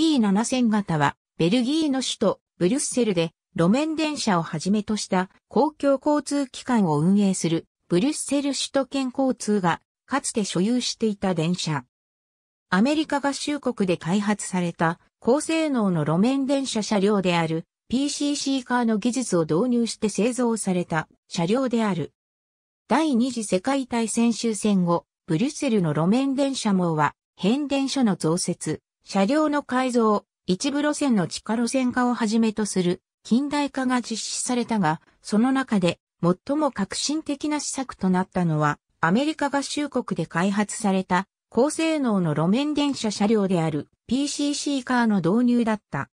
T7000 型は、ベルギーの首都ブリュッセルで路面電車をはじめとした公共交通機関を運営するブリュッセル首都圏交通がかつて所有していた電車。アメリカ合衆国で開発された高性能の路面電車車両である PCC カーの技術を導入して製造された車両である。第二次世界大戦終戦後、ブリュッセルの路面電車網は変電所の増設、車両の改造、一部路線の地下路線化をはじめとする近代化が実施されたが、その中で最も革新的な施策となったのは、アメリカ合衆国で開発された高性能の路面電車車両である PCC カーの導入だった。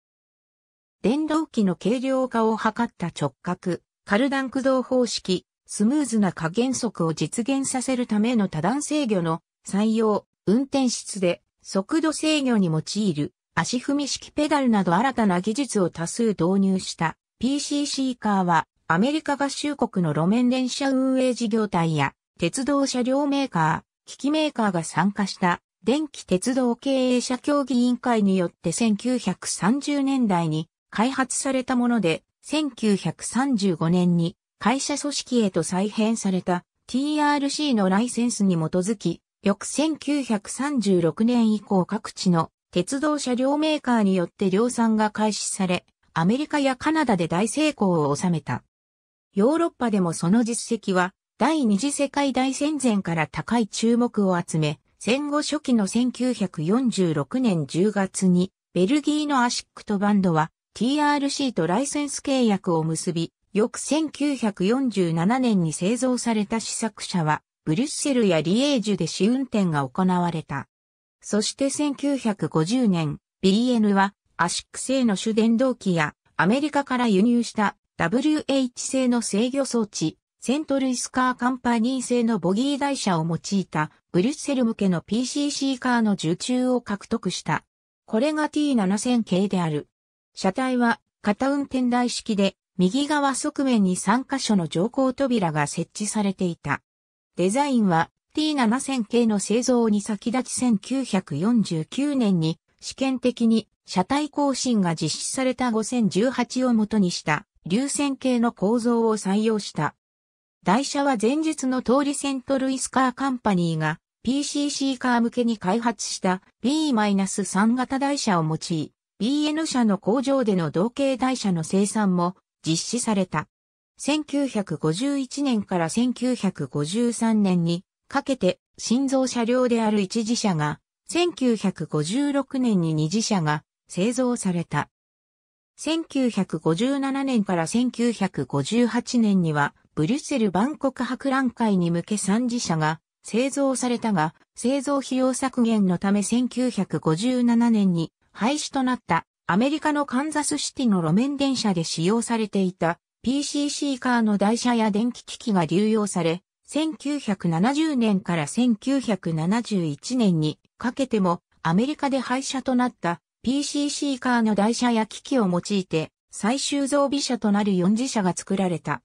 電動機の軽量化を図った直角、カルダン駆動方式、スムーズな加減速を実現させるための多段制御の採用、運転室で速度制御に用いる足踏み式ペダルなど新たな技術を多数導入した PCC カーはアメリカ合衆国の路面電車運営事業体や鉄道車両メーカー、機器メーカーが参加した電気鉄道経営者協議委員会によって1930年代に開発されたもので1935年に会社組織へと再編された TRC のライセンスに基づき翌1936年以降各地の鉄道車両メーカーによって量産が開始され、アメリカやカナダで大成功を収めた。ヨーロッパでもその実績は、第二次世界大戦前から高い注目を集め、戦後初期の1946年10月に、ベルギーのアシックとバンドは TRC とライセンス契約を結び、翌1947年に製造された試作車はブリュッセルやリエージュで試運転が行われた。そして1950年、BN はアシック製の主電動機やアメリカから輸入した WH 製の制御装置、セントルイスカーカンパニー製のボギー台車を用いたブリュッセル向けの PCC カーの受注を獲得した。これが T7000 系である。車体は片運転台式で右側側面に3箇所の乗降扉が設置されていた。デザインは T7000 系の製造に先立ち1949年に試験的に車体更新が実施された5018を元にした流線系の構造を採用した。台車は前述の通りセントルイスカーカンパニーが PCC カー向けに開発した B-3 型台車を用い、BN 車の工場での同型台車の生産も実施された。1951年から1953年にかけて心臓車両である一次車が、1956年に二次車が製造された。1957年から1958年には、ブリュッセル万国博覧会に向け三次車が製造されたが、製造費用削減のため1957年に廃止となったアメリカのカンザスシティの路面電車で使用されていた PCC カーの台車や電気機器が流用され、1970年から1971年にかけてもアメリカで廃車となった PCC カーの台車や機器を用いて最終造備車となる4次車が作られた。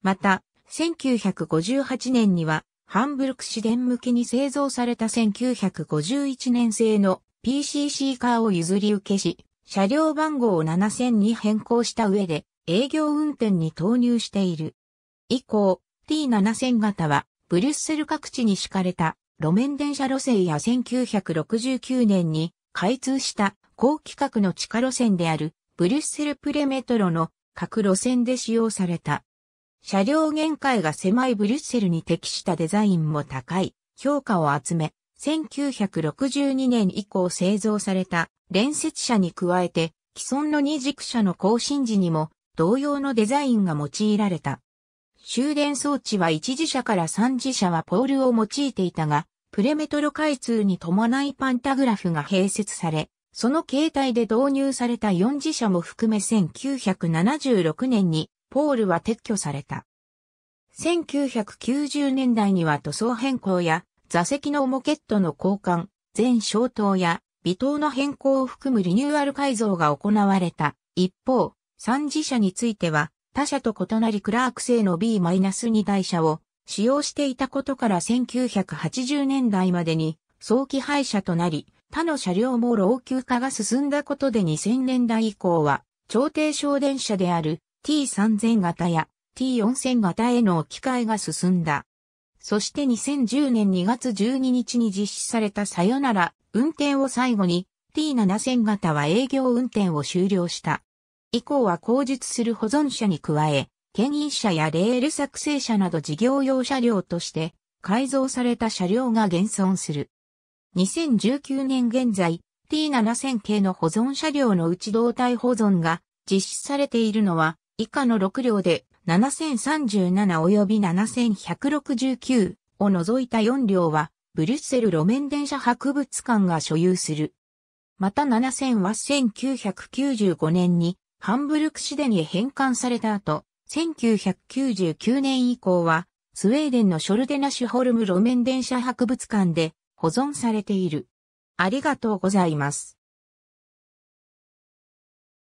また、1958年にはハンブルク市電向けに製造された1951年製の PCC カーを譲り受けし、車両番号を7000に変更した上で営業運転に投入している。以降、T7000 型は、ブリュッセル各地に敷かれた路面電車路線や1969年に開通した高規格の地下路線であるブリュッセルプレメトロの各路線で使用された。車両限界が狭いブリュッセルに適したデザインも高い評価を集め、1962年以降製造された連接車に加えて既存の二軸車の更新時にも同様のデザインが用いられた。終電装置は1次車から3次車はポールを用いていたが、プレメトロ開通に伴いパンタグラフが併設され、その形態で導入された4次車も含め1976年にポールは撤去された。1990年代には塗装変更や座席のモケットの交換、全消灯や微灯の変更を含むリニューアル改造が行われた。一方、三次車については、他社と異なりクラーク製の B-2 台車を使用していたことから1980年代までに早期廃車となり、他の車両も老朽化が進んだことで2000年代以降は、超低省電車である T3000 型や T4000 型への置き換えが進んだ。そして2010年2月12日に実施されたさよなら運転を最後に T7000 型は営業運転を終了した。以降は工述する保存者に加え、牽引車やレール作成車など事業用車両として改造された車両が現存する。2019年現在、T7000 系の保存車両のうち動体保存が実施されているのは以下の6両で7037及び7169を除いた4両はブリュッセル路面電車博物館が所有する。また7000は1995年にハンブルク市でに返還された後、1999年以降は、スウェーデンのショルデナシュホルム路面電車博物館で保存されている。ありがとうございます。